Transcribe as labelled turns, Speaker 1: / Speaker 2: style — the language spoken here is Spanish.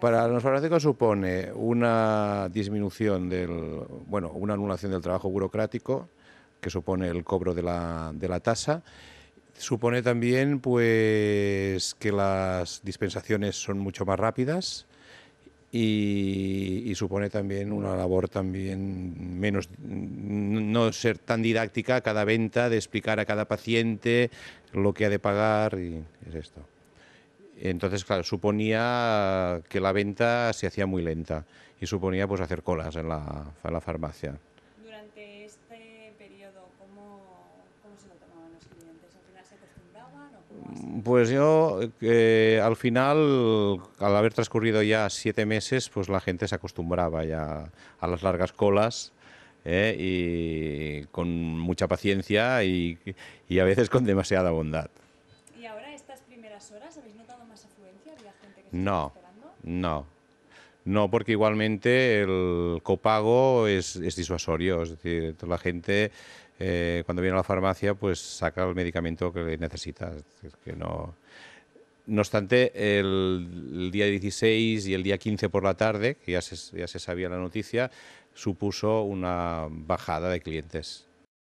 Speaker 1: para los farmacéuticos supone una disminución del, bueno, una anulación del trabajo burocrático que supone el cobro de la, de la tasa. Supone también pues que las dispensaciones son mucho más rápidas y, supone también una labor también menos no ser tan didáctica cada venta de explicar a cada paciente lo que ha de pagar y es esto. Entonces, claro, suponía que la venta se hacía muy lenta y suponía pues hacer colas en la, farmacia.
Speaker 2: Durante este periodo, ¿cómo, se lo tomaban los clientes? ¿Al final se
Speaker 1: acostumbraban Pues yo, eh, al final, al haber transcurrido ya siete meses, pues la gente se acostumbraba ya a las largas colas. Eh, y con mucha paciencia y a veces con demasiada bondad
Speaker 3: estas primeras horas? ¿Habéis notado más afluencia? la gente
Speaker 1: que se no, esperando? No, no, porque igualmente el copago es, disuasorio, es decir, la gente eh, cuando viene a la farmacia pues saca el medicamento que necesita, que no... No obstante, el, día 16 y el día 15 por la tarde, que ya se, ya se sabía la noticia, supuso una bajada de clientes.